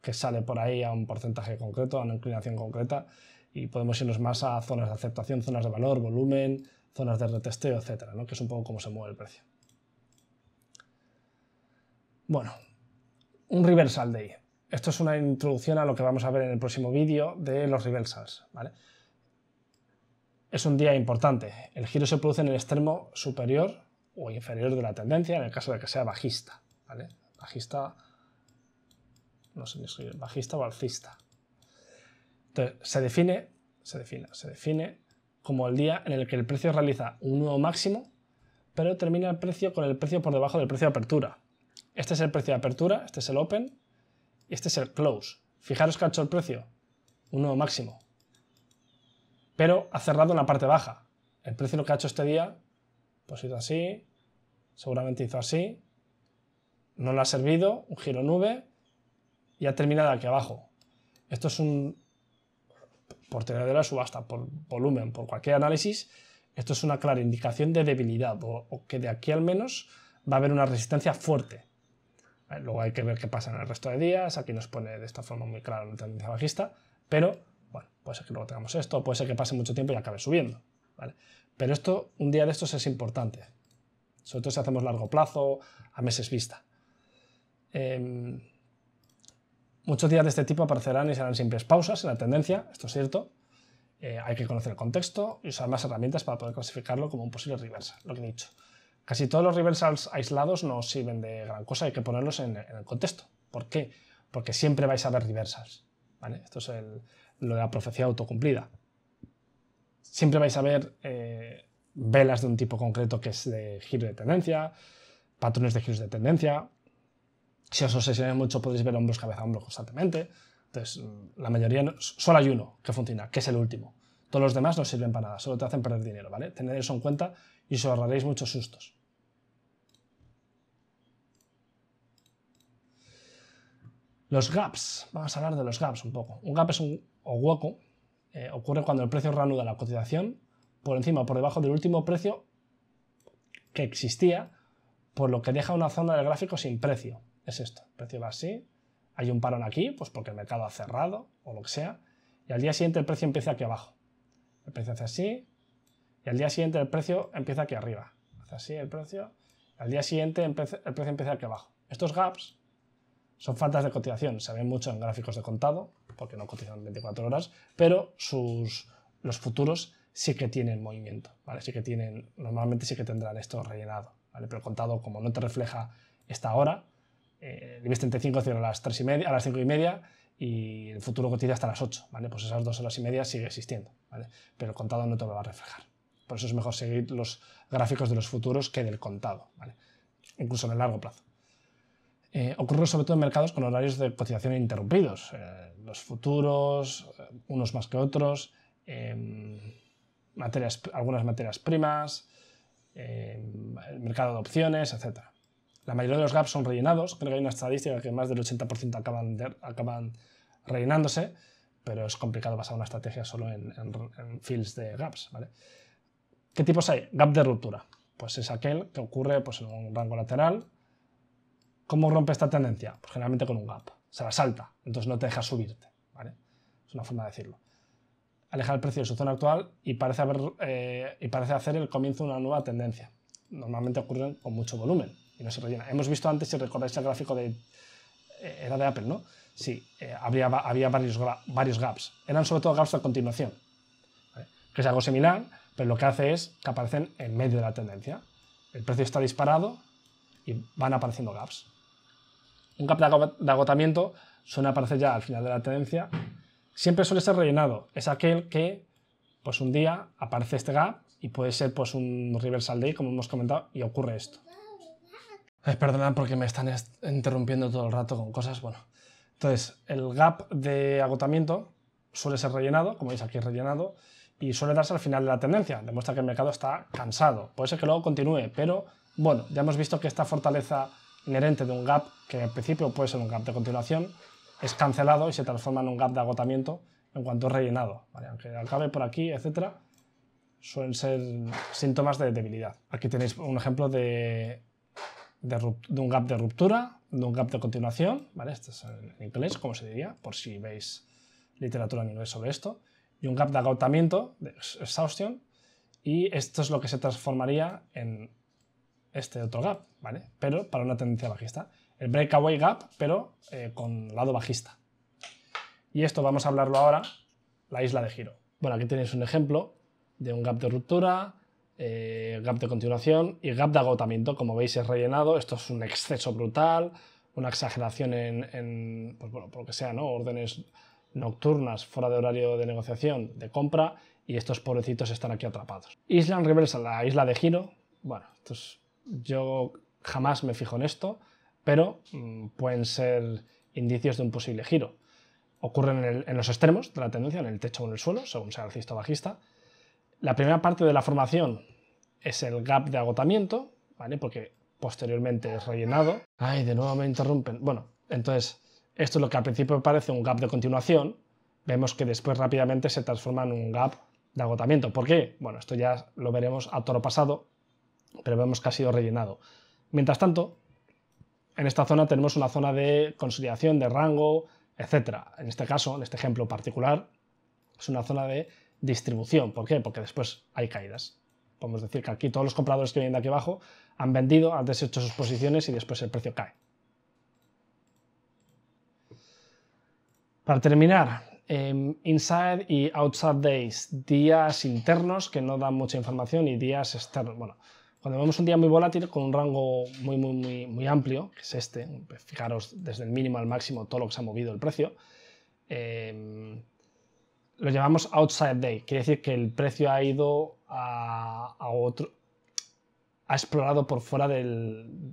que sale por ahí a un porcentaje concreto, a una inclinación concreta, y podemos irnos más a zonas de aceptación, zonas de valor, volumen, zonas de retesteo, etcétera, ¿no? que es un poco cómo se mueve el precio. Bueno, un reversal day. Esto es una introducción a lo que vamos a ver en el próximo vídeo de los reversals. ¿vale? es un día importante. El giro se produce en el extremo superior o inferior de la tendencia, en el caso de que sea bajista. Bajista, no sé bajista o alcista. Entonces, se define, se define, se define como el día en el que el precio realiza un nuevo máximo, pero termina el precio con el precio por debajo del precio de apertura. Este es el precio de apertura, este es el open y este es el close. Fijaros que ha hecho el precio, un nuevo máximo, pero ha cerrado en la parte baja. El precio lo que ha hecho este día, pues hizo así, seguramente hizo así, no le ha servido, un giro nube y ha terminado aquí abajo. Esto es un, por tener de la subasta, por volumen, por cualquier análisis, esto es una clara indicación de debilidad o, o que de aquí al menos va a haber una resistencia fuerte. Luego hay que ver qué pasa en el resto de días, aquí nos pone de esta forma muy clara la tendencia bajista, pero bueno, puede ser que luego tengamos esto, puede ser que pase mucho tiempo y acabe subiendo. ¿vale? Pero esto, un día de estos es importante. Sobre todo si hacemos largo plazo, a meses vista. Em, muchos días de este tipo aparecerán y serán simples pausas en la tendencia, esto es cierto. Eh, hay que conocer el contexto y usar más herramientas para poder clasificarlo como un posible reversal, lo que he dicho. Casi todos los reversals aislados no sirven de gran cosa, hay que ponerlos en, el contexto. ¿Por qué? Porque siempre vais a ver reversals. ¿vale? Esto es el, lo de la profecía autocumplida. Siempre vais a ver eh, velas de un tipo concreto que es de giro de tendencia, patrones de giros de tendencia. Si os obsesionáis mucho podéis ver hombros, cabeza, hombros constantemente. Entonces, la mayoría, solo hay uno que funciona, que es el último. Todos los demás no sirven para nada, solo te hacen perder dinero, ¿vale? Tened eso en cuenta y os ahorraréis muchos sustos. Los gaps, vamos a hablar de los gaps un poco. Un gap es un o hueco eh, ocurre cuando el precio reanuda la cotización por encima o por debajo del último precio que existía, por lo que deja una zona del gráfico sin precio. Es esto, el precio va así, hay un parón aquí, pues porque el mercado ha cerrado o lo que sea, y al día siguiente el precio empieza aquí abajo. El precio hace así, y al día siguiente el precio empieza aquí arriba. Hace así el precio, y al día siguiente el precio empieza aquí abajo. Estos gaps son faltas de cotización, se ven mucho en gráficos de contado, porque no cotizan 24 horas, pero sus, los futuros sí que tienen movimiento, ¿vale? Sí que tienen, normalmente sí que tendrán esto rellenado, ¿vale? Pero el contado, como no te refleja esta hora, el IBEX 35 a las, 3 y media, a las 5 y media y el futuro cotiza hasta las 8, ¿vale? Pues esas dos horas y media sigue existiendo, Pero el contado no te lo va a reflejar. Por eso es mejor seguir los gráficos de los futuros que del contado, Incluso en el largo plazo. Eh, ocurre sobre todo en mercados con horarios de cotización interrumpidos. Eh, los futuros, eh, unos más que otros, em, materias, algunas materias primas, em, el mercado de opciones, etc. La mayoría de los gaps son rellenados. Creo que hay una estadística que más del 80% acaban, acaban rellenándose, pero es complicado basar una estrategia solo en, fields de gaps. ¿Qué tipos hay? Gap de ruptura. Pues es aquel que ocurre pues, en un rango lateral ¿Cómo rompe esta tendencia? Pues generalmente con un gap. Se la salta, entonces no te deja subirte. ¿vale? Es una forma de decirlo. aleja el precio de su zona actual y parece, haber, eh, y parece hacer el comienzo de una nueva tendencia. Normalmente ocurren con mucho volumen y no se rellena. Hemos visto antes, si recordáis el gráfico de... Eh, era de Apple, ¿no? Sí, eh, había varios, varios gaps. Eran sobre todo gaps a continuación, que es algo similar, pero lo que hace es que aparecen en medio de la tendencia. El precio está disparado y van apareciendo gaps un gap de agotamiento suele aparecer ya al final de la tendencia. Siempre suele ser rellenado. Es aquel que, pues un día aparece este gap y puede ser pues un reversal day, como hemos comentado, y ocurre esto. Eh, perdonad porque me están interrumpiendo todo el rato con cosas, bueno. Entonces, el gap de agotamiento suele ser rellenado, como veis aquí rellenado, y suele darse al final de la tendencia. Demuestra que el mercado está cansado. Puede ser que luego continúe, pero bueno, ya hemos visto que esta fortaleza inherente de un gap, que al principio puede ser un gap de continuación, es cancelado y se transforma en un gap de agotamiento en cuanto es rellenado. Aunque acabe por aquí, etc. suelen ser síntomas de debilidad. Aquí tenéis un ejemplo de, un gap de ruptura, de un gap de continuación, ¿vale? Este es en inglés, como se diría, por si veis literatura en inglés sobre esto. Y un gap de agotamiento, de exhaustion, y esto es lo que se transformaría en este otro gap, ¿vale? Pero para una tendencia bajista. El breakaway gap, pero eh, con lado bajista. Y esto vamos a hablarlo ahora, la isla de giro. Bueno, aquí tenéis un ejemplo de un gap de ruptura, eh, gap de continuación y gap de agotamiento. Como veis es rellenado, esto es un exceso brutal, una exageración en, pues bueno, por lo que sea, ¿no? Órdenes nocturnas fuera de horario de negociación, de compra, y estos pobrecitos están aquí atrapados. Island Reversal, la isla de giro, bueno, esto es yo jamás me fijo en esto, pero mm, pueden ser indicios de un posible giro. Ocurren en, los extremos de la tendencia, en el techo o en el suelo, según sea alcista o bajista. La primera parte de la formación es el gap de agotamiento, Porque posteriormente es rellenado. Ay, de nuevo me interrumpen. Bueno, entonces, esto es lo que al principio parece un gap de continuación. Vemos que después rápidamente se transforma en un gap de agotamiento. ¿Por qué? Bueno, esto ya lo veremos a toro pasado pero vemos que ha sido rellenado. Mientras tanto, en esta zona tenemos una zona de consolidación, de rango, etc. En este caso, en este ejemplo particular, es una zona de distribución. ¿Por qué? Porque después hay caídas. Podemos decir que aquí todos los compradores que vienen de aquí abajo han vendido, han deshecho sus posiciones y después el precio cae. Para terminar, em, inside y outside days, días internos que no dan mucha información y días externos. Bueno, cuando vemos un día muy volátil con un rango muy, muy, amplio, que es este, pues fijaros desde el mínimo al máximo todo lo que se ha movido el precio, em, lo llamamos outside day, quiere decir que el precio ha ido a, otro, ha explorado por fuera del,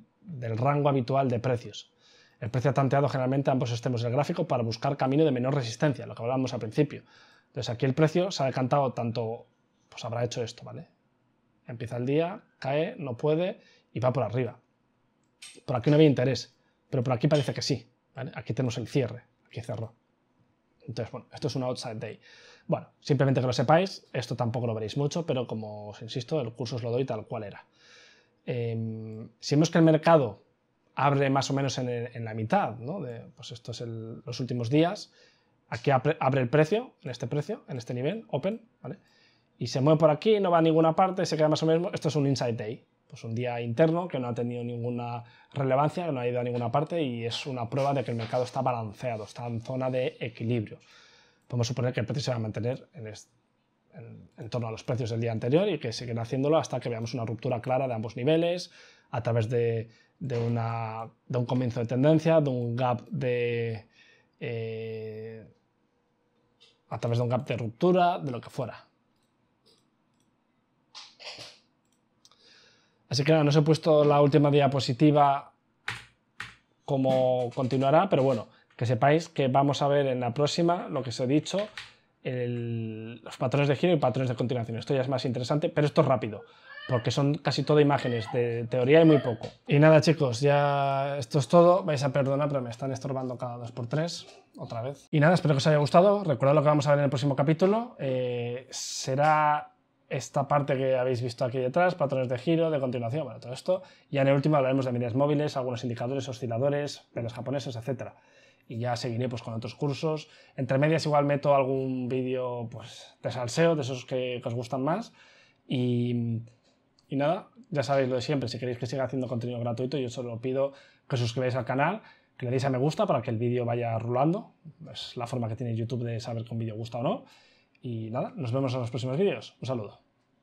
rango habitual de precios. El precio ha tanteado generalmente ambos extremos del gráfico para buscar camino de menor resistencia, lo que hablábamos al principio. Entonces aquí el precio se ha decantado tanto, pues habrá hecho esto, ¿vale? Empieza el día, cae, no puede y va por arriba. Por aquí no había interés, pero por aquí parece que sí. Aquí tenemos el cierre, aquí cerró. Entonces, bueno, esto es un outside day. Bueno, simplemente que lo sepáis, esto tampoco lo veréis mucho, pero como os insisto, el curso os lo doy tal cual era. Em, si vemos que el mercado abre más o menos en, la mitad, ¿no? De, pues esto es los últimos días, aquí abre, abre, el precio, en este precio, en este nivel, open, ¿vale? y se mueve por aquí, no va a ninguna parte, se queda más o menos. Esto es un Inside Day, pues un día interno que no ha tenido ninguna relevancia, que no ha ido a ninguna parte y es una prueba de que el mercado está balanceado, está en zona de equilibrio. Podemos suponer que el precio se va a mantener en, torno a los precios del día anterior y que siguen haciéndolo hasta que veamos una ruptura clara de ambos niveles a través de, una, un comienzo de tendencia, de un gap de. Eh, a través de un gap de ruptura, de lo que fuera Así que nada, no os he puesto la última diapositiva como continuará, pero bueno, que sepáis que vamos a ver en la próxima lo que os he dicho, los patrones de giro y patrones de continuación. Esto ya es más interesante, pero esto es rápido, porque son casi todas imágenes de teoría y muy poco. Y nada, chicos, ya esto es todo. Vais a perdonar, pero me están estorbando cada dos por tres, otra vez. Y nada, espero que os haya gustado. Recuerda lo que vamos a ver en el próximo capítulo. Eh, será esta parte que habéis visto aquí detrás, patrones de giro, de continuación, bueno, todo esto. Y en el último hablaremos de medidas móviles, algunos indicadores, osciladores, penas japoneses, etc. Y ya seguiré pues, con otros cursos. Entre medias igual meto algún vídeo pues, de salseo, de esos que, os gustan más. Y, nada, ya sabéis lo de siempre, si queréis que siga haciendo contenido gratuito, yo solo pido que os suscribáis al canal, que le deis a me gusta para que el vídeo vaya rulando. Es la forma que tiene YouTube de saber que un vídeo gusta o no. Y nada, nos vemos en los próximos vídeos. Un saludo.